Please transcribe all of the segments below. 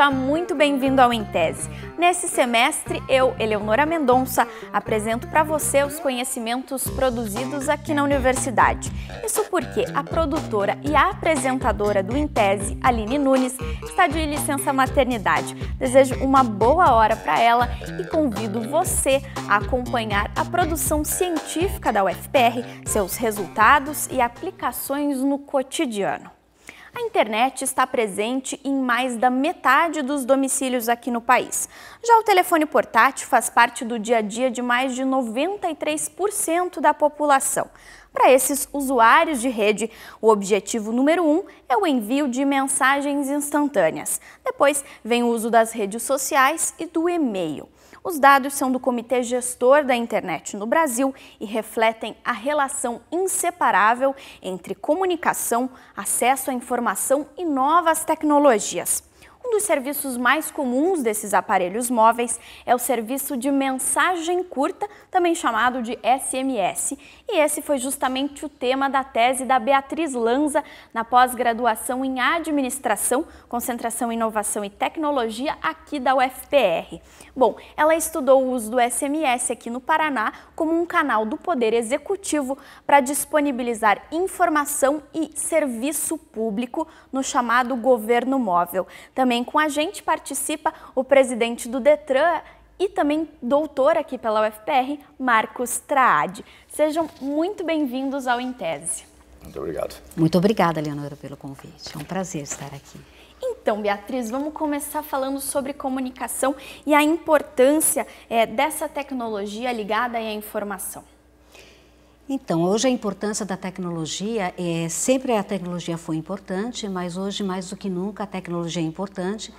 Seja muito bem-vindo ao Em Tese. Nesse semestre, eu, Eleonora Mendonça, apresento para você os conhecimentos produzidos aqui na universidade. Isso porque a produtora e a apresentadora do Em Tese, Aline Nunes, está de licença maternidade. Desejo uma boa hora para ela e convido você a acompanhar a produção científica da UFPR, seus resultados e aplicações no cotidiano. A internet está presente em mais da metade dos domicílios aqui no país. Já o telefone portátil faz parte do dia a dia de mais de 93% da população. Para esses usuários de rede, o objetivo número um é o envio de mensagens instantâneas. Depois vem o uso das redes sociais e do e-mail. Os dados são do Comitê Gestor da Internet no Brasil e refletem a relação inseparável entre comunicação, acesso à informação e novas tecnologias. Um dos serviços mais comuns desses aparelhos móveis é o serviço de mensagem curta, também chamado de SMS. E esse foi justamente o tema da tese da Beatriz Lanza na pós-graduação em Administração, Concentração, Inovação e Tecnologia aqui da UFPR. Bom, ela estudou o uso do SMS aqui no Paraná como um canal do Poder Executivo para disponibilizar informação e serviço público no chamado governo móvel. Também também com a gente participa o presidente do Detran e também doutor aqui pela UFPR, Marcos Traade. Sejam muito bem-vindos ao Intese. Muito obrigado. Muito obrigada, Leonora, pelo convite. É um prazer estar aqui. Então, Beatriz, vamos começar falando sobre comunicação e a importância é, dessa tecnologia ligada à informação. Então, hoje a importância da tecnologia é sempre a tecnologia foi importante, mas hoje mais do que nunca a tecnologia é importante,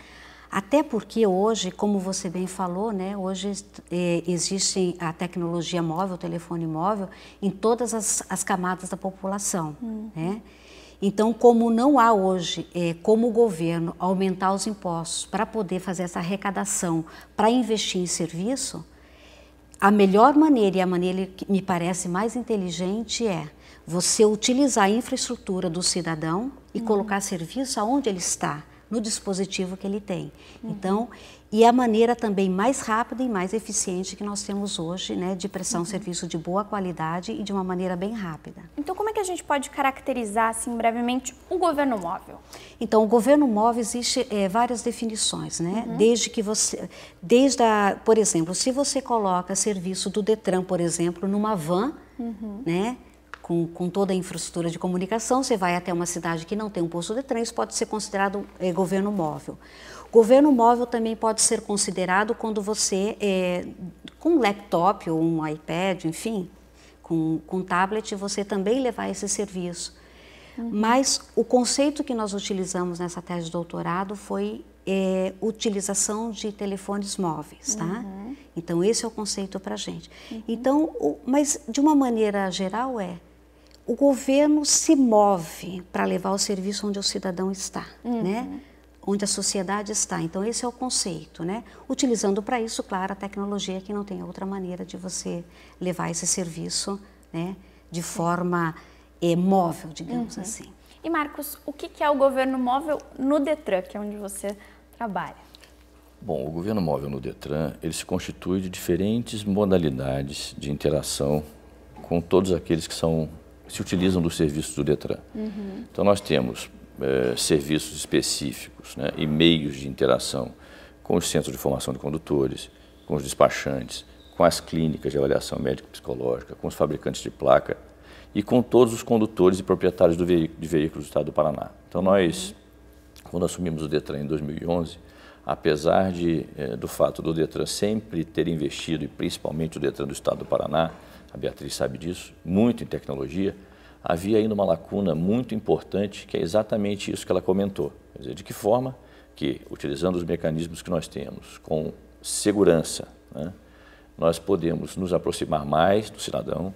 até porque hoje, como você bem falou, né, hoje é, existe a tecnologia móvel, o telefone móvel, em todas as, as camadas da população, uhum. né? Então, como não há hoje é, como o governo aumentar os impostos para poder fazer essa arrecadação para investir em serviço, a melhor maneira e a maneira que me parece mais inteligente é você utilizar a infraestrutura do cidadão e uhum. colocar serviço aonde ele está no dispositivo que ele tem. Uhum. Então, e a maneira também mais rápida e mais eficiente que nós temos hoje, né, de prestar um uhum. serviço de boa qualidade e de uma maneira bem rápida. Então, como é que a gente pode caracterizar, assim, brevemente, o governo móvel? Então, o governo móvel existe é, várias definições, né? Uhum. Desde que você, desde a, por exemplo, se você coloca serviço do Detran, por exemplo, numa van, uhum. né? com, com toda a infraestrutura de comunicação, você vai até uma cidade que não tem um posto de trem, isso pode ser considerado é, governo móvel. Governo móvel também pode ser considerado quando você, é, com um laptop ou um iPad, enfim, com, com tablet, você também levar esse serviço. Uhum. Mas o conceito que nós utilizamos nessa tese de doutorado foi é, utilização de telefones móveis, tá? Uhum. Então, esse é o conceito para a gente. Uhum. Então, o, mas de uma maneira geral é, o governo se move para levar o serviço onde o cidadão está, né? uhum. né? onde a sociedade está. Então esse é o conceito, né? Utilizando para isso, claro, a tecnologia que não tem outra maneira de você levar esse serviço, né, de forma é, móvel, digamos uhum. assim. E Marcos, o que é o governo móvel no Detran, que é onde você trabalha? Bom, o governo móvel no Detran, ele se constitui de diferentes modalidades de interação com todos aqueles que são se utilizam dos serviços do Detran. Uhum. Então, nós temos é, serviços específicos né, e meios de interação com os centros de formação de condutores, com os despachantes, com as clínicas de avaliação médico-psicológica, com os fabricantes de placa e com todos os condutores e proprietários de veículos do Estado do Paraná. Então, nós, uhum. quando assumimos o Detran em 2011, apesar de, eh, do fato do Detran sempre ter investido, e principalmente o Detran do Estado do Paraná, a Beatriz sabe disso, muito em tecnologia, havia ainda uma lacuna muito importante, que é exatamente isso que ela comentou. Quer dizer, de que forma que, utilizando os mecanismos que nós temos, com segurança, né, nós podemos nos aproximar mais do cidadão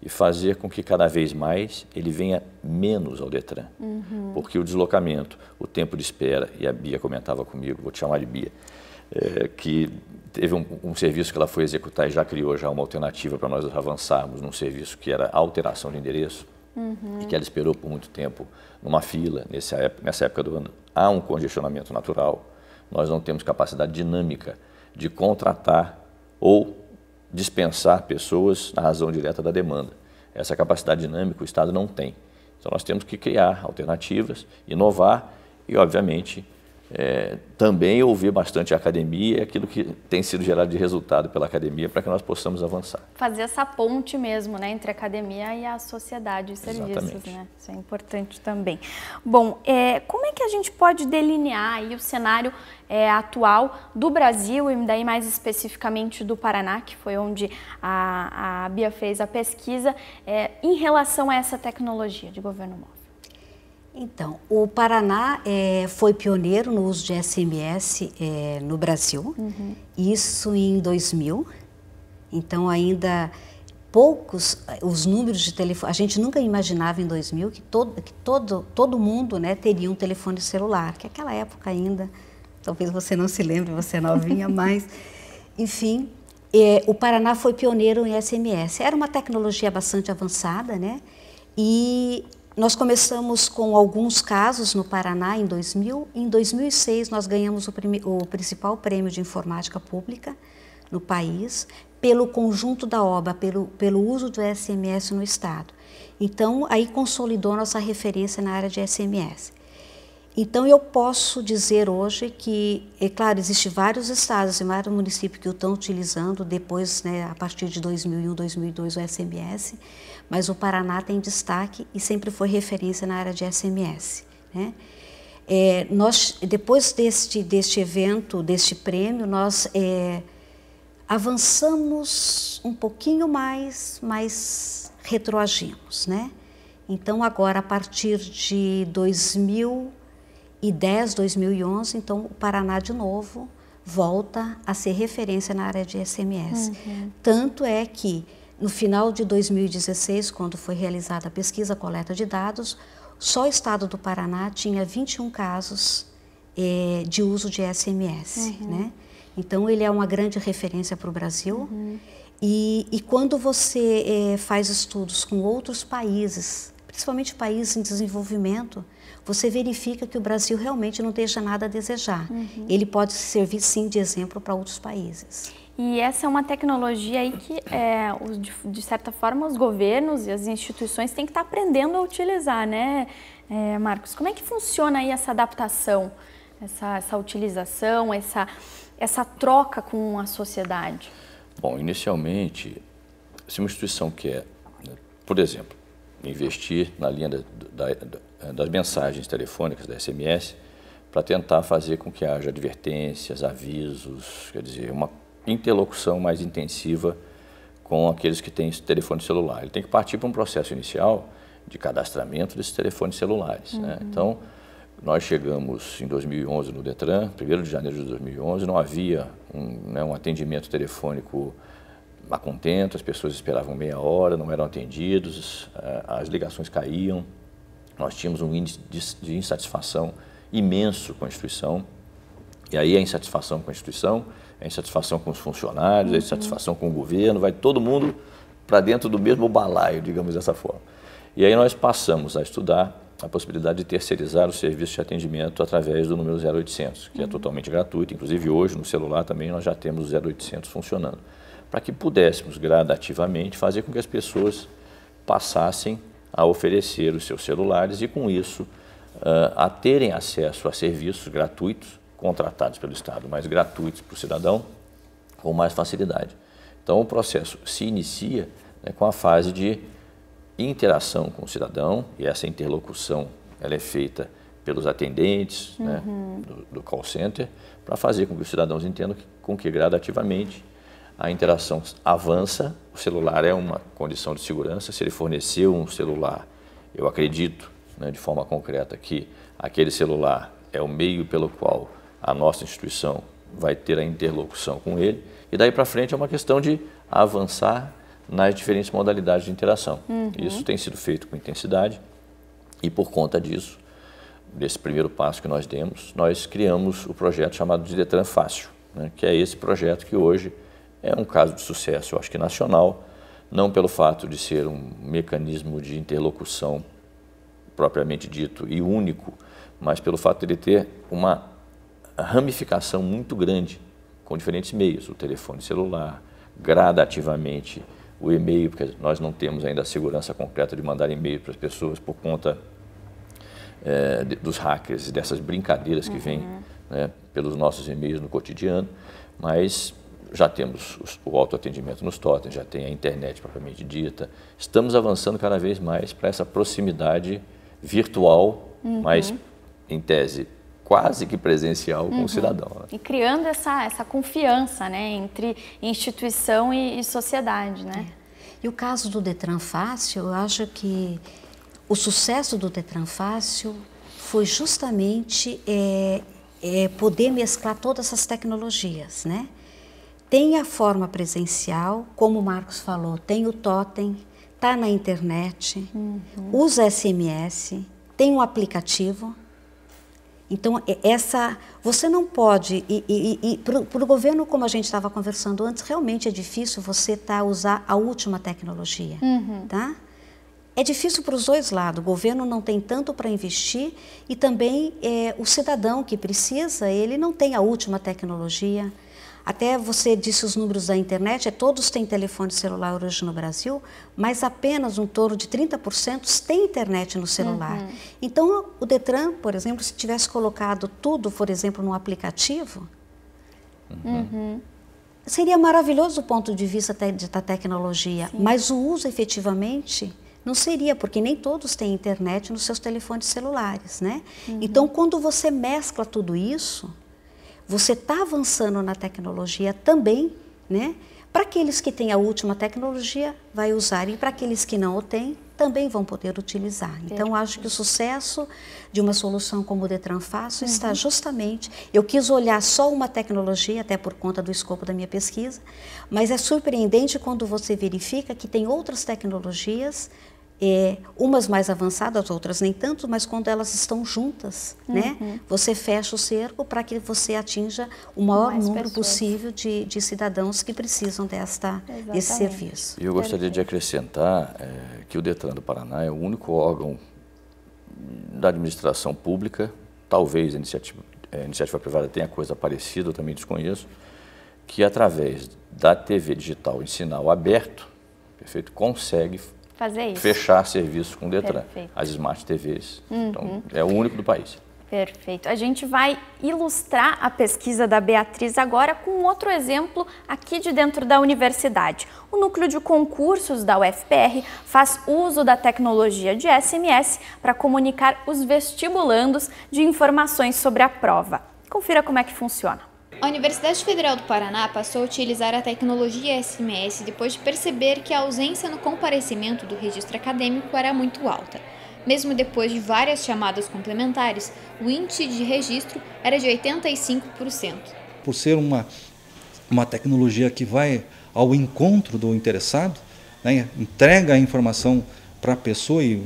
e fazer com que cada vez mais ele venha menos ao Detran. Uhum. Porque o deslocamento, o tempo de espera, e a Bia comentava comigo, vou te chamar de Bia, é, que teve um, um, serviço que ela foi executar e já criou já uma alternativa para nós avançarmos num serviço que era alteração de endereço uhum. e que ela esperou por muito tempo numa fila nessa época do ano. Há um congestionamento natural, nós não temos capacidade dinâmica de contratar ou dispensar pessoas na razão direta da demanda. Essa capacidade dinâmica o Estado não tem. Então nós temos que criar alternativas, inovar e, obviamente, é, também ouvir bastante a academia e aquilo que tem sido gerado de resultado pela academia para que nós possamos avançar. Fazer essa ponte mesmo, né, entre a academia e a sociedade e serviços, Exatamente. né? Isso é importante também. Bom, é, como é que a gente pode delinear o cenário é, atual do Brasil e daí mais especificamente do Paraná, que foi onde a, a Bia fez a pesquisa, é, em relação a essa tecnologia de governo móvel? Então, o Paraná é, foi pioneiro no uso de SMS é, no Brasil, uhum. isso em 2000. Então, ainda poucos os números de telefone. A gente nunca imaginava em 2000 que todo, que todo, todo mundo né, teria um telefone celular, que aquela época ainda, talvez você não se lembre, você é novinha, mas, enfim, é, o Paraná foi pioneiro em SMS. Era uma tecnologia bastante avançada, né? E nós começamos com alguns casos no Paraná em 2000. Em 2006, nós ganhamos o, o principal prêmio de informática pública no país pelo conjunto da obra, pelo, pelo uso do SMS no Estado. Então, aí consolidou nossa referência na área de SMS. Então eu posso dizer hoje que, é claro, existem vários estados e vários municípios que o estão utilizando depois, né, a partir de 2001, 2002, o SMS, mas o Paraná tem destaque e sempre foi referência na área de SMS. Né? É, nós, depois deste, deste evento, deste prêmio, nós é, avançamos um pouquinho mais, mas retroagimos. Né? Então agora, a partir de 2000 e 10, 2011, então o Paraná de novo volta a ser referência na área de SMS. Uhum. Tanto é que no final de 2016, quando foi realizada a pesquisa a coleta de dados, só o estado do Paraná tinha 21 casos eh, de uso de SMS, uhum. né? Então ele é uma grande referência para o Brasil. Uhum. E, e, quando você eh, faz estudos com outros países principalmente países em desenvolvimento, você verifica que o Brasil realmente não deixa nada a desejar. Uhum. Ele pode servir sim de exemplo para outros países. E essa é uma tecnologia aí que, é, de, certa forma, os governos e as instituições têm que estar aprendendo a utilizar, né, é, Marcos? Como é que funciona aí essa adaptação, essa, essa utilização, essa, essa troca com a sociedade? Bom, inicialmente, se uma instituição quer, né, por exemplo, investir na linha da, da, das mensagens telefônicas, da SMS, para tentar fazer com que haja advertências, avisos, quer dizer, uma interlocução mais intensiva com aqueles que têm telefone celular. Ele tem que partir para um processo inicial de cadastramento desses telefones celulares. Né? Uhum. Né? Então, nós chegamos em 2011 no Detran, 1 de janeiro de 2011, não havia um, né, um atendimento telefônico a contento, as pessoas esperavam meia hora, não eram atendidos, eh, as ligações caíam, nós tínhamos um índice de insatisfação imenso com a instituição, e aí a insatisfação com a instituição, a insatisfação com os funcionários, a insatisfação com o governo, vai todo mundo para dentro do mesmo balaio, digamos dessa forma. E aí nós passamos a estudar a possibilidade de terceirizar o serviço de atendimento através do número 0800, que é totalmente gratuito, inclusive hoje no celular também nós já temos o 0800 funcionando para que pudéssemos gradativamente fazer com que as pessoas passassem a oferecer os seus celulares e, com isso, ah, a terem acesso a serviços gratuitos, contratados pelo Estado, mas gratuitos para o cidadão, com mais facilidade. Então, o processo se inicia né, com a fase de interação com o cidadão, e essa interlocução ela é feita pelos atendentes né, uhum. né, do, do, call center, para fazer com que os cidadãos entendam que, com que gradativamente a interação avança, o celular é uma condição de segurança, se ele forneceu um celular, eu acredito né, de forma concreta que aquele celular é o meio pelo qual a nossa instituição vai ter a interlocução com ele, e daí para frente é uma questão de avançar nas diferentes modalidades de interação. Uhum. Isso tem sido feito com intensidade e por conta disso, desse primeiro passo que nós demos, nós criamos o projeto chamado de Detran Fácil, né, que é esse projeto que hoje é um caso de sucesso, eu acho que nacional, não pelo fato de ser um mecanismo de interlocução propriamente dito e único, mas pelo fato de ele ter uma ramificação muito grande com diferentes meios, o telefone celular, gradativamente o e-mail, porque nós não temos ainda a segurança concreta de mandar e-mail para as pessoas por conta é, dos hackers e dessas brincadeiras que uhum. vêm né, pelos nossos e-mails no cotidiano, mas já temos o autoatendimento nos totens, já tem a internet propriamente dita. Estamos avançando cada vez mais para essa proximidade virtual, uhum. mas em tese quase que presencial uhum. com o uhum. cidadão. Né? E criando essa, essa confiança né, entre instituição e, e sociedade. Né? É. E o caso do Detran Fácil, eu acho que o sucesso do Detran Fácil foi justamente é, é, poder mesclar todas essas tecnologias, né? Tem a forma presencial, como o Marcos falou, tem o totem, tá na internet, uhum. usa SMS, tem um aplicativo. Então, essa. Você não pode. E, e, e para o governo, como a gente estava conversando antes, realmente é difícil você tá, usar a última tecnologia. Uhum. Tá? É difícil para os dois lados. O governo não tem tanto para investir e também é, o cidadão que precisa, ele não tem a última tecnologia. Até você disse os números da internet, é, todos têm telefone celular hoje no Brasil, mas apenas um torno de 30% tem internet no celular. Uhum. Então, o Detran, por exemplo, se tivesse colocado tudo, por exemplo, num aplicativo, uhum. seria maravilhoso do ponto de vista da tecnologia, Sim. mas o uso efetivamente não seria, porque nem todos têm internet nos seus telefones celulares, né? Uhum. Então, quando você mescla tudo isso, você está avançando na tecnologia também, né? Para aqueles que têm a última tecnologia, vai usar, e para aqueles que não o têm, também vão poder utilizar. Então, acho que o sucesso de uma solução como o Detran Faço uhum. está justamente. Eu quis olhar só uma tecnologia, até por conta do escopo da minha pesquisa, mas é surpreendente quando você verifica que tem outras tecnologias é, umas mais avançadas, outras nem tanto, mas quando elas estão juntas, né, uhum. né? Você fecha o cerco para que você atinja o maior mais número pessoas. possível de, de, cidadãos que precisam desta, desse serviço. Eu gostaria de acrescentar é, que o Detran do Paraná é o único órgão da administração pública, talvez a iniciativa, é, a iniciativa privada tenha coisa parecida, eu também desconheço, que através da TV digital em sinal aberto, perfeito, consegue fazer isso. Fechar serviço com o Detran. Perfeito. As Smart TVs. Então, uhum. Então, é o único do país. Perfeito. A gente vai ilustrar a pesquisa da Beatriz agora com outro exemplo aqui de dentro da universidade. O núcleo de concursos da UFPR faz uso da tecnologia de SMS para comunicar os vestibulandos de informações sobre a prova. Confira como é que funciona. A Universidade Federal do Paraná passou a utilizar a tecnologia SMS depois de perceber que a ausência no comparecimento do registro acadêmico era muito alta. Mesmo depois de várias chamadas complementares, o índice de registro era de 85%. Por ser uma, uma tecnologia que vai ao encontro do interessado, né, entrega a informação para a pessoa, e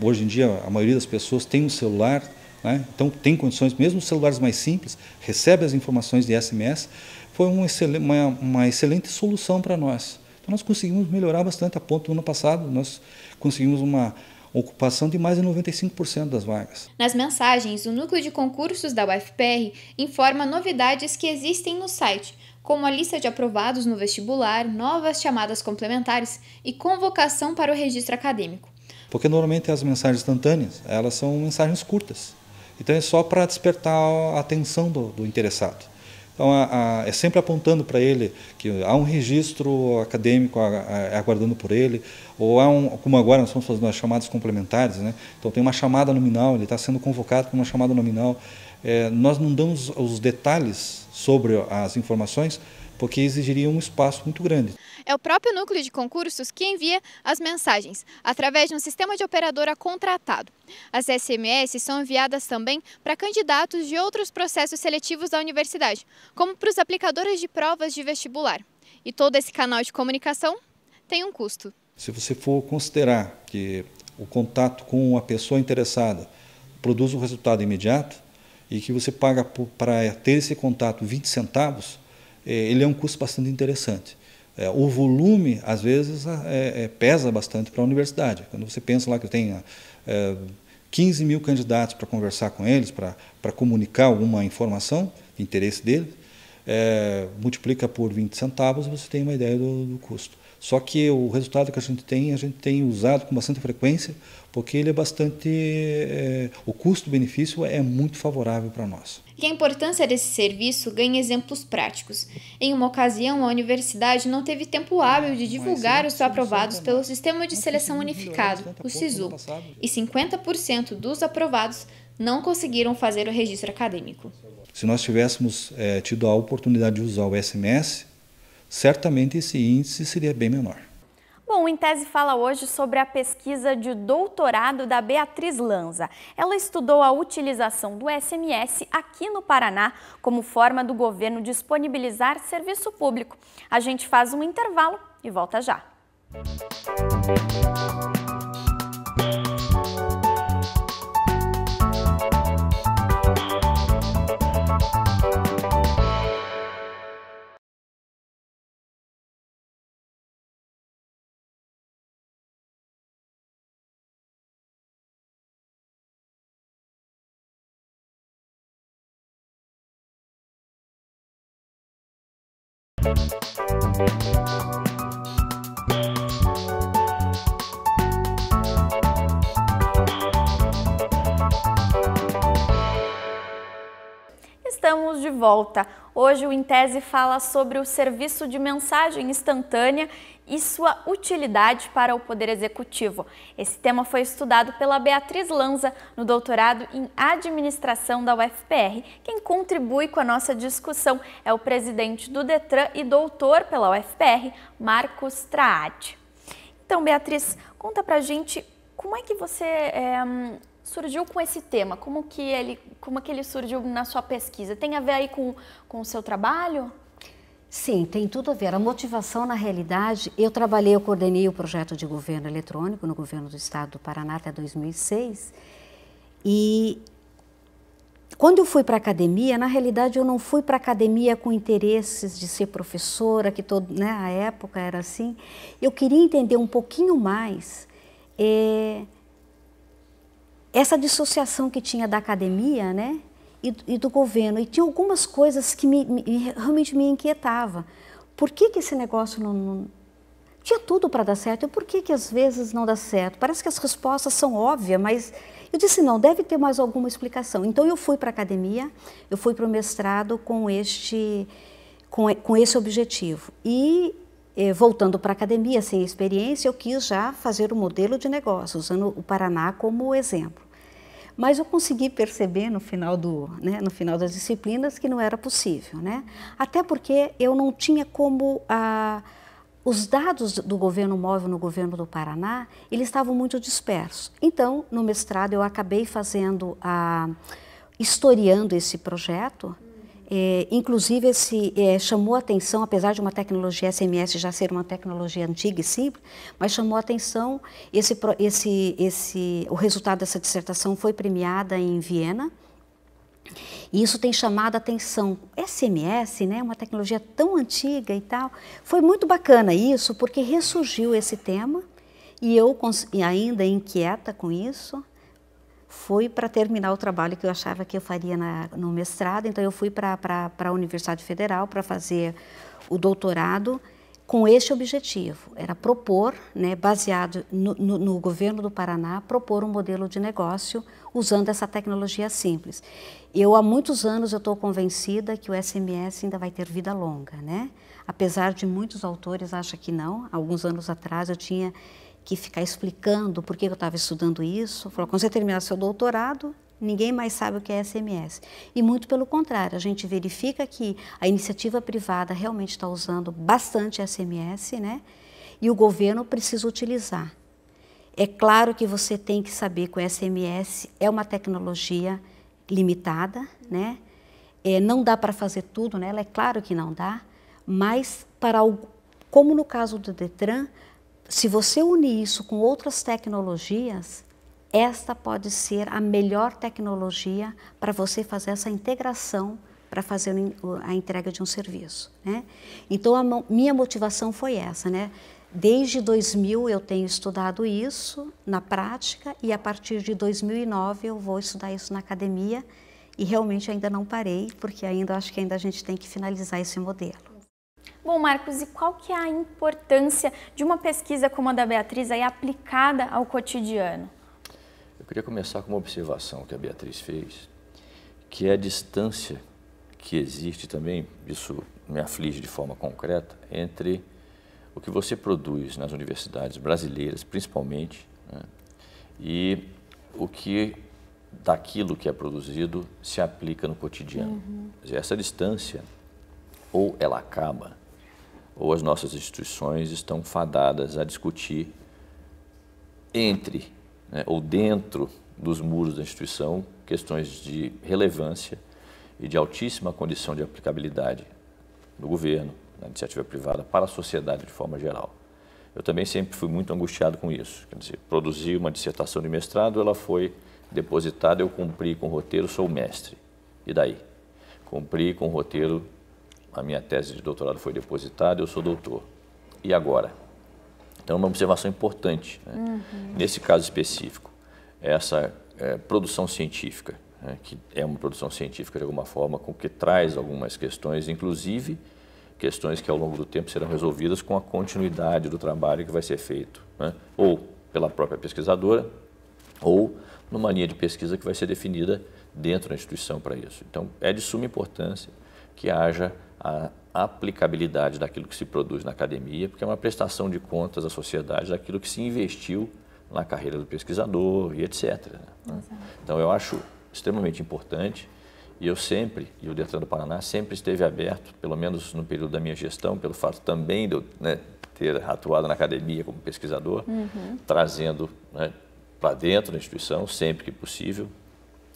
hoje em dia a maioria das pessoas tem um celular, né? Então, tem condições, mesmo os celulares mais simples, recebe as informações de SMS. Foi um uma, uma excelente solução para nós. Então, nós conseguimos melhorar bastante a ponto do ano passado, nós conseguimos uma ocupação de mais de 95% das vagas. Nas mensagens, o núcleo de concursos da UFPR informa novidades que existem no site, como a lista de aprovados no vestibular, novas chamadas complementares e convocação para o registro acadêmico. Porque normalmente as mensagens instantâneas, elas são mensagens curtas. Então é só para despertar a atenção do, do interessado. Então a, a, é sempre apontando para ele que há um registro acadêmico a, é aguardando por ele, ou há um, como agora nós estamos fazendo as chamadas complementares, né? então tem uma chamada nominal, ele está sendo convocado para uma chamada nominal. É, nós não damos os detalhes sobre as informações, porque exigiria um espaço muito grande. É o próprio núcleo de concursos que envia as mensagens, através de um sistema de operadora contratado. As SMS são enviadas também para candidatos de outros processos seletivos da universidade, como para os aplicadores de provas de vestibular. E todo esse canal de comunicação tem um custo. Se você for considerar que o contato com a pessoa interessada produz um resultado imediato e que você paga para ter esse contato 20 centavos, é, ele é um custo bastante interessante. É, o volume, às vezes, é, pesa bastante para a universidade. Quando você pensa lá que tem 15 mil candidatos para conversar com eles, para, para comunicar alguma informação de interesse deles, multiplica por 20 centavos, você tem uma ideia do, do custo. Só que o resultado que a gente tem, a gente tem usado com bastante frequência, porque ele é bastante. É, o custo-benefício é muito favorável para nós. E a importância desse serviço ganha exemplos práticos. Em uma ocasião, a universidade não teve tempo hábil de divulgar é os aprovados pelo Sistema de Seleção Unificado, o SISU, né? e 50% dos aprovados não conseguiram fazer o registro acadêmico. Se nós tivéssemos é, tido a oportunidade de usar o SMS, certamente esse índice seria bem menor. Bom, o Intese fala hoje sobre a pesquisa de doutorado da Beatriz Lanza. Ela estudou a utilização do SMS aqui no Paraná como forma do governo disponibilizar serviço público. A gente faz um intervalo e volta já. Música volta. Hoje o Intese fala sobre o serviço de mensagem instantânea e sua utilidade para o Poder Executivo. Esse tema foi estudado pela Beatriz Lanza no doutorado em Administração da UFPR. Quem contribui com a nossa discussão é o presidente do Detran e doutor pela UFPR, Marcos Traade. Então, Beatriz, conta pra gente como é que você é, surgiu com esse tema? Como que ele, como que ele surgiu na sua pesquisa? Tem a ver aí com, com o seu trabalho? Sim, tem tudo a ver. A motivação, na realidade, eu trabalhei, eu coordenei o projeto de governo eletrônico no governo do estado do Paraná até 2006. E quando eu fui para a academia, na realidade eu não fui para a academia com interesses de ser professora, que todo, né, a época era assim. Eu queria entender um pouquinho mais eh, essa dissociação que tinha da academia, né? E, e do governo. E tinha algumas coisas que me, me, realmente me inquietava. Por que, que esse negócio não, não tinha tudo para dar certo. E por que que às vezes não dá certo? Parece que as respostas são óbvias, mas eu disse não, deve ter mais alguma explicação. Então eu fui para a academia, eu fui para o mestrado com este com, com esse objetivo. E eh, voltando para a academia sem experiência, eu quis já fazer um modelo de negócio usando o Paraná como exemplo. Mas eu consegui perceber no final, do, né, no final das disciplinas que não era possível, né? Até porque eu não tinha como... Ah, os dados do governo móvel no governo do Paraná, eles estavam muito dispersos. Então, no mestrado, eu acabei fazendo a ah, historiando esse projeto é, inclusive, esse, é, chamou atenção, apesar de uma tecnologia SMS já ser uma tecnologia antiga e simples, mas chamou atenção esse, esse, esse, o resultado dessa dissertação foi premiada em Viena. E isso tem chamado a atenção. SMS, né, uma tecnologia tão antiga e tal. Foi muito bacana isso, porque ressurgiu esse tema e eu ainda inquieta com isso, foi para terminar o trabalho que eu achava que eu faria na, no mestrado. Então, eu fui para a Universidade Federal para fazer o doutorado com este objetivo. Era propor, né, baseado no, no, no, governo do Paraná, propor um modelo de negócio usando essa tecnologia simples. Eu, há muitos anos, eu estou convencida que o SMS ainda vai ter vida longa, né? Apesar de muitos autores acham que não. Alguns anos atrás eu tinha que ficar explicando por que eu estava estudando isso. Falou, quando você terminar seu doutorado, ninguém mais sabe o que é SMS. E muito pelo contrário, a gente verifica que a iniciativa privada realmente está usando bastante SMS, né? E o governo precisa utilizar. É claro que você tem que saber que o SMS é uma tecnologia limitada, né? É, não dá para fazer tudo, né? É claro que não dá, mas para o, como no caso do Detran, se você unir isso com outras tecnologias, esta pode ser a melhor tecnologia para você fazer essa integração para fazer a entrega de um serviço. Né? Então, a minha motivação foi essa. Né? Desde 2000 eu tenho estudado isso na prática e a partir de 2009 eu vou estudar isso na academia e realmente ainda não parei, porque ainda acho que ainda a gente tem que finalizar esse modelo. Bom, Marcos, e qual que é a importância de uma pesquisa como a da Beatriz aí aplicada ao cotidiano? Eu queria começar com uma observação que a Beatriz fez, que é a distância que existe também, isso me aflige de forma concreta, entre o que você produz nas universidades brasileiras, principalmente, né, e o que daquilo que é produzido se aplica no cotidiano. Uhum. Essa distância ou ela acaba, ou as nossas instituições estão fadadas a discutir entre né, ou dentro dos muros da instituição questões de relevância e de altíssima condição de aplicabilidade do governo, da iniciativa privada, para a sociedade de forma geral. Eu também sempre fui muito angustiado com isso. Quer dizer, produzi uma dissertação de mestrado, ela foi depositada, eu cumpri com o roteiro, sou mestre. E daí? Cumpri com o roteiro a minha tese de doutorado foi depositada, eu sou doutor. E agora? Então, é uma observação importante. Né? Uhum. Nesse caso específico, essa é, produção científica, né, que é uma produção científica de alguma forma, com que traz algumas questões, inclusive questões que ao longo do tempo serão resolvidas com a continuidade do trabalho que vai ser feito, né? ou pela própria pesquisadora, ou numa linha de pesquisa que vai ser definida dentro da instituição para isso. Então, é de suma importância que haja a aplicabilidade daquilo que se produz na academia, porque é uma prestação de contas à sociedade daquilo que se investiu na carreira do pesquisador e etc. Né? Então, eu acho extremamente importante e eu sempre, e o Detran do Paraná sempre esteve aberto, pelo menos no período da minha gestão, pelo fato também de eu né, ter atuado na academia como pesquisador, uhum. trazendo né, para dentro da instituição, sempre que possível,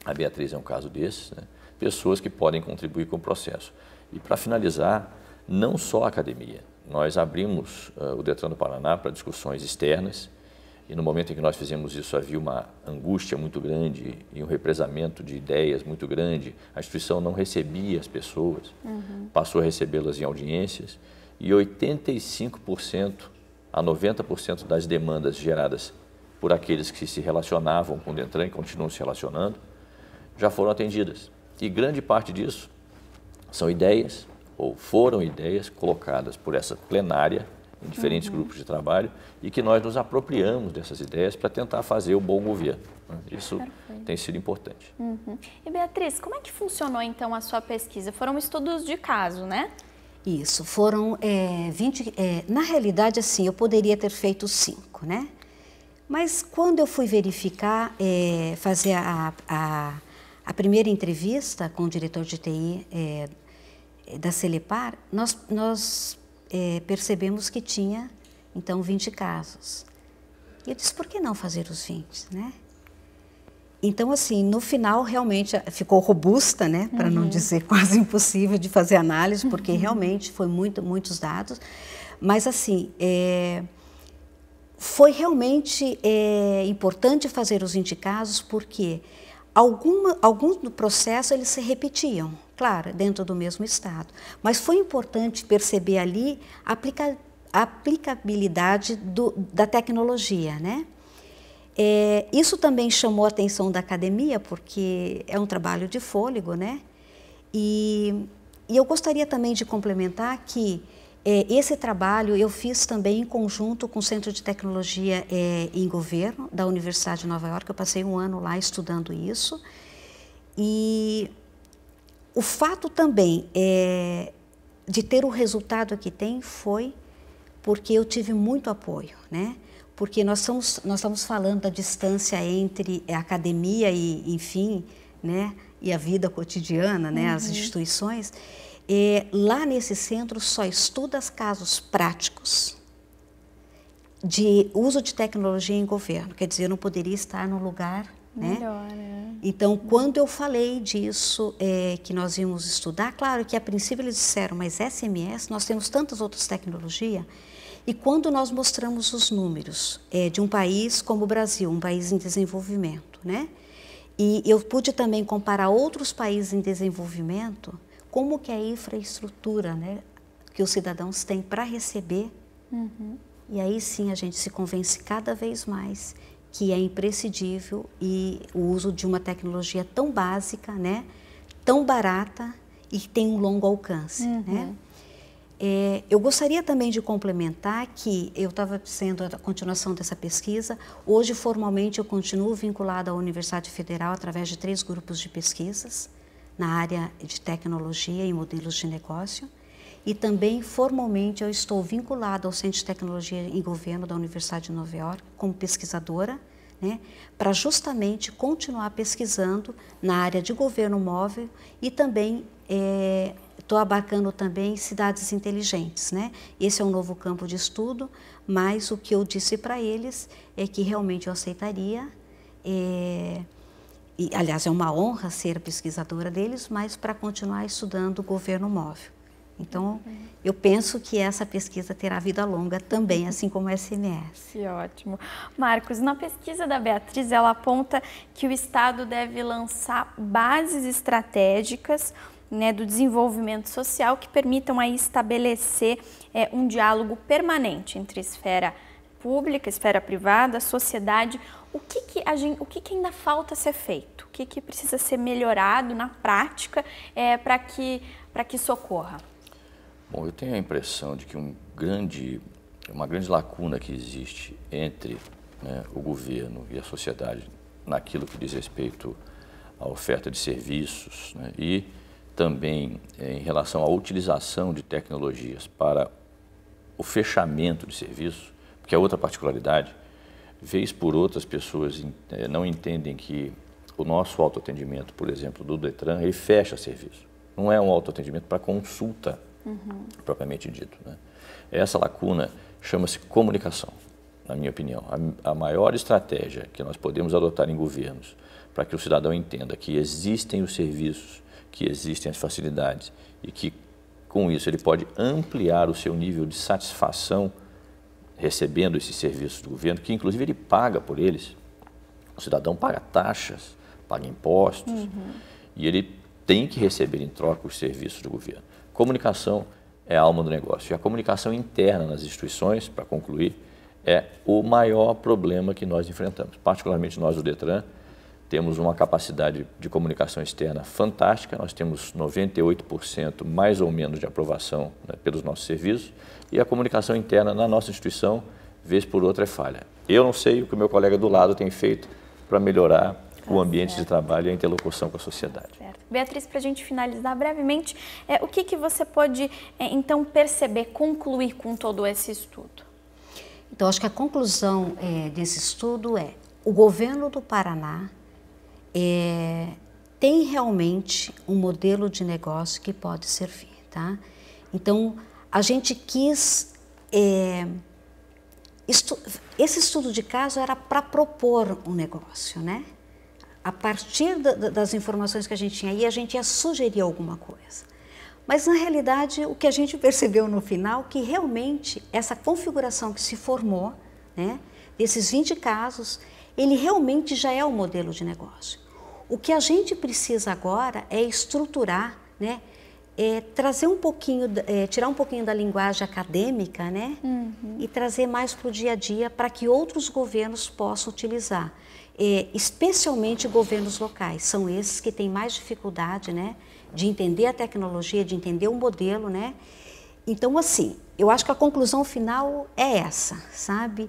a Beatriz é um caso desses, né? pessoas que podem contribuir com o processo. E para finalizar, não só a academia. Nós abrimos uh, o Detran do Paraná para discussões externas e no momento em que nós fizemos isso havia uma angústia muito grande e um represamento de ideias muito grande. A instituição não recebia as pessoas, uhum. passou a recebê-las em audiências e 85% a 90% das demandas geradas por aqueles que se relacionavam com o Detran e continuam se relacionando já foram atendidas. E grande parte disso são ideias, ou foram ideias colocadas por essa plenária em diferentes uhum. grupos de trabalho e que nós nos apropriamos dessas ideias para tentar fazer o bom governo. Né? Isso Perfeito. tem sido importante. Uhum. E Beatriz, como é que funcionou então a sua pesquisa? Foram estudos de caso, né? Isso, foram é, 20. É, na realidade, assim, eu poderia ter feito cinco, né? Mas quando eu fui verificar, é, fazer a, a, a, primeira entrevista com o diretor de TI é, eh, da Celepar, nós, nós é, percebemos que tinha, então, 20 casos. E eu disse, por que não fazer os 20, né? Então, assim, no final, realmente, eh, ficou robusta, né? Para uhum. não dizer quase impossível de fazer análise, porque uhum. realmente foi muito, muitos dados. Mas, assim, é, foi realmente é, importante fazer os indicados, porque alguns do processo eles se repetiam claro, dentro do mesmo Estado. Mas foi importante perceber ali a, aplica aplicabilidade do, da tecnologia, né? É, isso também chamou a atenção da academia, porque é um trabalho de fôlego, né? E, e eu gostaria também de complementar que é, esse trabalho eu fiz também em conjunto com o Centro de Tecnologia é, em Governo da Universidade de Nova York. Eu passei um ano lá estudando isso. E o fato também é, de ter o resultado que tem foi porque eu tive muito apoio, né? Porque nós estamos, nós estamos falando da distância entre a academia e, enfim, né? E a vida cotidiana, né? Uhum. As instituições. É, lá nesse centro só estuda casos práticos de uso de tecnologia em governo. Quer dizer, eu não poderia estar no lugar Melhor, né? Então, quando eu falei disso, é, que nós íamos estudar, claro que a princípio eles disseram, mas SMS, nós temos tantas outras tecnologias, e quando nós mostramos os números é, de um país como o Brasil, um país em desenvolvimento, né? E eu pude também comparar outros países em desenvolvimento, como que é a infraestrutura, né? Que os cidadãos têm para receber. Uhum. E aí sim a gente se convence cada vez mais que é imprescindível e o uso de uma tecnologia tão básica, né, tão barata e que tem um longo alcance, uhum. né? É, eu gostaria também de complementar que eu estava sendo a continuação dessa pesquisa. Hoje, formalmente, eu continuo vinculada à Universidade Federal através de três grupos de pesquisas na área de tecnologia e modelos de negócio e também formalmente eu estou vinculada ao Centro de Tecnologia e Governo da Universidade de Nova York como pesquisadora, né, para justamente continuar pesquisando na área de governo móvel e também estou eh, é, abarcando também cidades inteligentes. Né? Esse é um novo campo de estudo, mas o que eu disse para eles é que realmente eu aceitaria. É, e, aliás, é uma honra ser pesquisadora deles, mas para continuar estudando o governo móvel. Então, eu penso que essa pesquisa terá vida longa também, assim como a SMS. Que ótimo. Marcos, na pesquisa da Beatriz, ela aponta que o Estado deve lançar bases estratégicas né, do desenvolvimento social que permitam aí estabelecer é, um diálogo permanente entre esfera pública, esfera privada, sociedade. O que, que, a gente, o que, que ainda falta ser feito? O que, que precisa ser melhorado na prática é, para que, pra que isso ocorra? Bom, eu tenho a impressão de que um grande, uma grande lacuna que existe entre né, o governo e a sociedade naquilo que diz respeito à oferta de serviços né, e também é, em relação à utilização de tecnologias para o fechamento de serviços, porque é outra particularidade, vez por outras pessoas é, não entendem que o nosso autoatendimento, por exemplo, do Detran, ele fecha serviço. Não é um autoatendimento para consulta uhum. propriamente dito. Né? Essa lacuna chama-se comunicação, na minha opinião. A, a maior estratégia que nós podemos adotar em governos para que o cidadão entenda que existem os serviços, que existem as facilidades e que com isso ele pode ampliar o seu nível de satisfação recebendo esses serviços do governo, que inclusive ele paga por eles. O cidadão paga taxas, paga impostos uhum. e ele tem que receber em troca os serviços do governo. Comunicação é a alma do negócio. E a comunicação interna nas instituições, para concluir, é o maior problema que nós enfrentamos. Particularmente nós do Detran, temos uma capacidade de comunicação externa fantástica, nós temos 98% mais ou menos de aprovação né, pelos nossos serviços e a comunicação interna na nossa instituição, vez por outra, é falha. Eu não sei o que o meu colega do lado tem feito para melhorar tá o ambiente certo. de trabalho e a interlocução com a sociedade. Tá Beatriz, para a gente finalizar brevemente, é, o que, que você pode é, então perceber, concluir com todo esse estudo? Então, acho que a conclusão é, desse estudo é o governo do Paraná é, tem realmente um modelo de negócio que pode servir, tá? Então, a gente quis... É, estu, esse estudo de caso era para propor um negócio, né? a partir das informações que a gente tinha aí, a gente ia sugerir alguma coisa. Mas na realidade, o que a gente percebeu no final que realmente essa configuração que se formou, né, desses 20 casos, ele realmente já é o modelo de negócio. O que a gente precisa agora é estruturar, né, é, trazer um pouquinho, é, tirar um pouquinho da linguagem acadêmica, né? Uhum. E trazer mais para o dia a dia para que outros governos possam utilizar, é, especialmente governos locais. São esses que têm mais dificuldade, né? De entender a tecnologia, de entender o modelo, né? Então, assim, eu acho que a conclusão final é essa, sabe?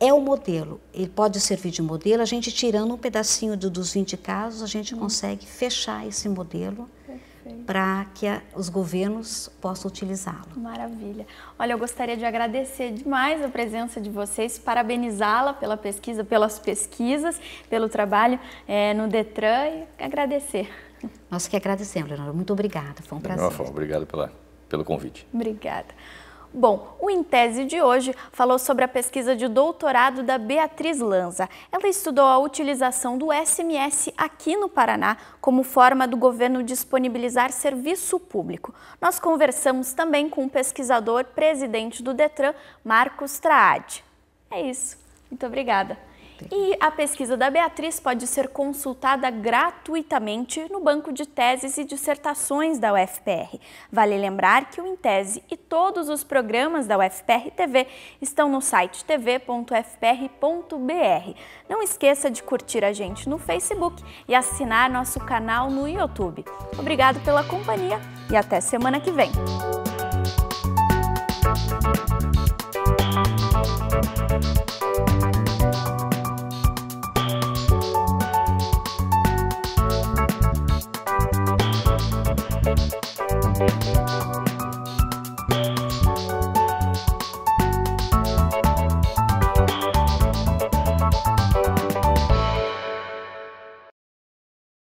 É o modelo. Ele pode servir de modelo. A gente tirando um pedacinho do, dos 20 casos, a gente uhum. consegue fechar esse modelo para que a, os governos possam utilizá-lo. Maravilha. Olha, eu gostaria de agradecer demais a presença de vocês, parabenizá-la pela pesquisa, pelas pesquisas, pelo trabalho é, no Detran e agradecer. Nós que agradecemos, Leonora. Muito obrigada. Foi um prazer. Não, foi obrigado pela, pelo convite. Obrigada. Bom, o Em Tese de hoje falou sobre a pesquisa de doutorado da Beatriz Lanza. Ela estudou a utilização do SMS aqui no Paraná como forma do governo disponibilizar serviço público. Nós conversamos também com o pesquisador presidente do Detran, Marcos Traad. É isso. Muito obrigada. E a pesquisa da Beatriz pode ser consultada gratuitamente no banco de teses e dissertações da UFPR. Vale lembrar que o Intese e todos os programas da UFPR TV estão no site tv.ufpr.br. Não esqueça de curtir a gente no Facebook e assinar nosso canal no YouTube. Obrigado pela companhia e até semana que vem. Thank you.